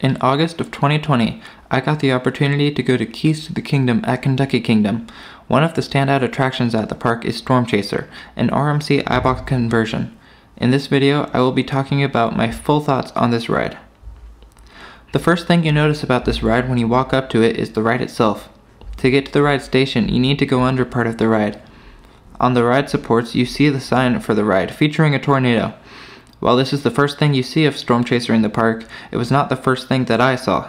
In August of 2020, I got the opportunity to go to Keys to the Kingdom at Kentucky Kingdom. One of the standout attractions at the park is Storm Chaser, an RMC iBox conversion. In this video, I will be talking about my full thoughts on this ride. The first thing you notice about this ride when you walk up to it is the ride itself. To get to the ride station, you need to go under part of the ride. On the ride supports, you see the sign for the ride featuring a tornado. While this is the first thing you see of Storm Chaser in the park, it was not the first thing that I saw.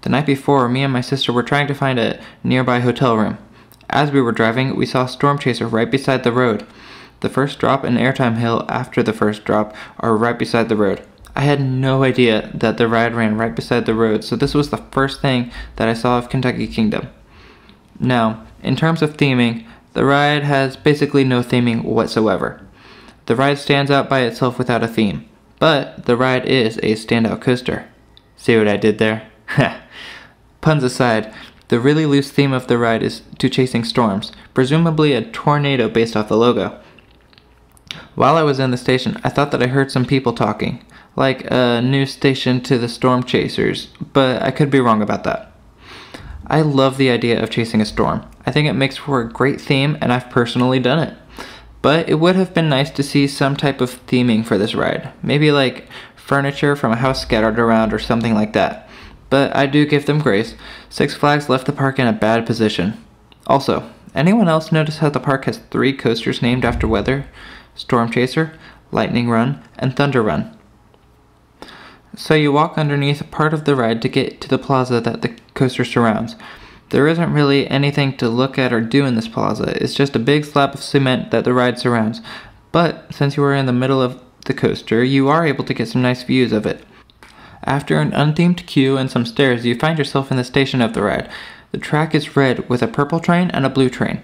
The night before, me and my sister were trying to find a nearby hotel room. As we were driving, we saw Storm Chaser right beside the road. The first drop and Airtime Hill after the first drop are right beside the road. I had no idea that the ride ran right beside the road, so this was the first thing that I saw of Kentucky Kingdom. Now, in terms of theming, the ride has basically no theming whatsoever. The ride stands out by itself without a theme, but the ride is a standout coaster. See what I did there? Puns aside, the really loose theme of the ride is to chasing storms, presumably a tornado based off the logo. While I was in the station, I thought that I heard some people talking, like a new station to the storm chasers, but I could be wrong about that. I love the idea of chasing a storm. I think it makes for a great theme and I've personally done it. But it would have been nice to see some type of theming for this ride. Maybe like furniture from a house scattered around or something like that. But I do give them grace. Six Flags left the park in a bad position. Also, anyone else notice how the park has three coasters named after weather? Storm Chaser, Lightning Run, and Thunder Run. So you walk underneath part of the ride to get to the plaza that the coaster surrounds. There isn't really anything to look at or do in this plaza, it's just a big slab of cement that the ride surrounds. But since you are in the middle of the coaster, you are able to get some nice views of it. After an unthemed queue and some stairs, you find yourself in the station of the ride. The track is red with a purple train and a blue train.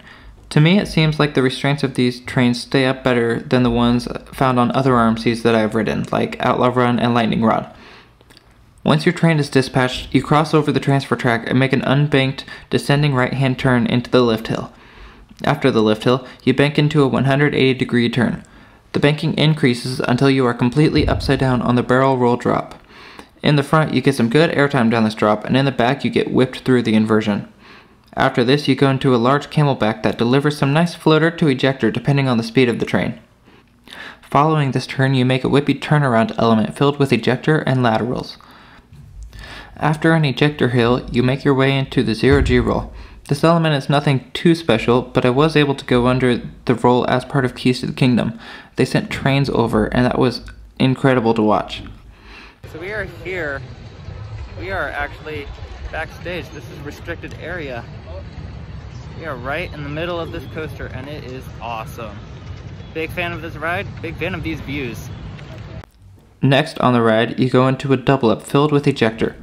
To me, it seems like the restraints of these trains stay up better than the ones found on other RMCs that I've ridden, like Outlaw Run and Lightning Rod. Once your train is dispatched, you cross over the transfer track and make an unbanked descending right-hand turn into the lift hill. After the lift hill, you bank into a 180 degree turn. The banking increases until you are completely upside down on the barrel roll drop. In the front, you get some good airtime down this drop, and in the back, you get whipped through the inversion. After this, you go into a large camelback that delivers some nice floater to ejector depending on the speed of the train. Following this turn, you make a whippy turnaround element filled with ejector and laterals. After an ejector hill, you make your way into the 0G roll. This element is nothing too special, but I was able to go under the roll as part of Keys to the Kingdom. They sent trains over, and that was incredible to watch. So we are here. We are actually backstage. This is restricted area. We are right in the middle of this coaster, and it is awesome. Big fan of this ride, big fan of these views. Next on the ride, you go into a double up filled with ejector.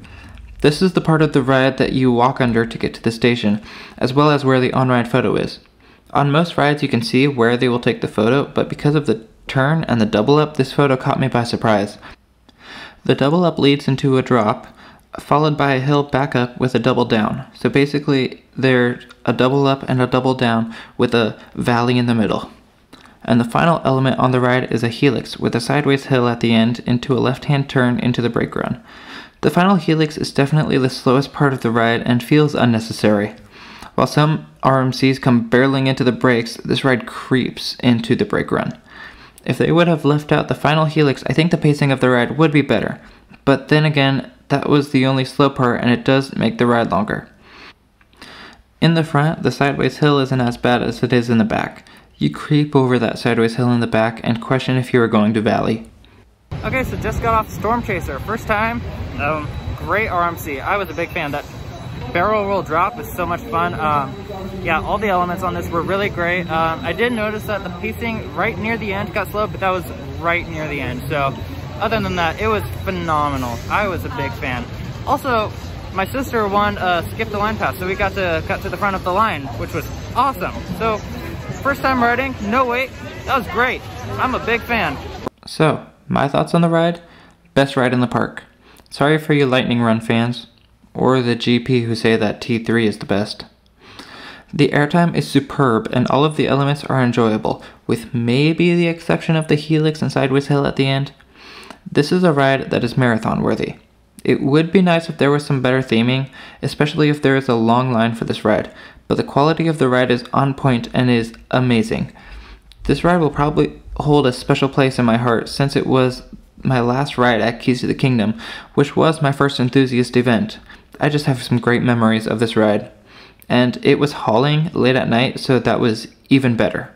This is the part of the ride that you walk under to get to the station, as well as where the on-ride photo is. On most rides you can see where they will take the photo, but because of the turn and the double up, this photo caught me by surprise. The double up leads into a drop, followed by a hill back up with a double down. So basically, there's a double up and a double down with a valley in the middle. And the final element on the ride is a helix with a sideways hill at the end into a left hand turn into the brake run. The final helix is definitely the slowest part of the ride and feels unnecessary. While some RMCs come barreling into the brakes, this ride creeps into the brake run. If they would have left out the final helix, I think the pacing of the ride would be better. But then again, that was the only slow part and it does make the ride longer. In the front, the sideways hill isn't as bad as it is in the back. You creep over that sideways hill in the back and question if you are going to valley. Okay, so just got off Storm Chaser, first time. Um, great RMC. I was a big fan. That barrel roll drop was so much fun. Um, yeah, all the elements on this were really great. Um, I did notice that the pacing right near the end got slow, but that was right near the end. So other than that, it was phenomenal. I was a big fan. Also, my sister won a uh, skip the line pass, so we got to cut to the front of the line, which was awesome. So first time riding, no wait, that was great. I'm a big fan. So my thoughts on the ride? Best ride in the park. Sorry for you Lightning Run fans, or the GP who say that T3 is the best. The airtime is superb and all of the elements are enjoyable, with maybe the exception of the helix and sideways hill at the end. This is a ride that is marathon worthy. It would be nice if there was some better theming, especially if there is a long line for this ride, but the quality of the ride is on point and is amazing. This ride will probably hold a special place in my heart since it was my last ride at Keys to the Kingdom, which was my first enthusiast event. I just have some great memories of this ride. And it was hauling late at night, so that was even better.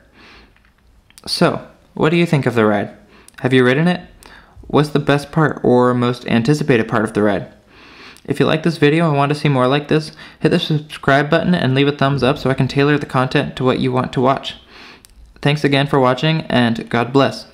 So, what do you think of the ride? Have you ridden it? What's the best part or most anticipated part of the ride? If you like this video and want to see more like this, hit the subscribe button and leave a thumbs up so I can tailor the content to what you want to watch. Thanks again for watching and God bless.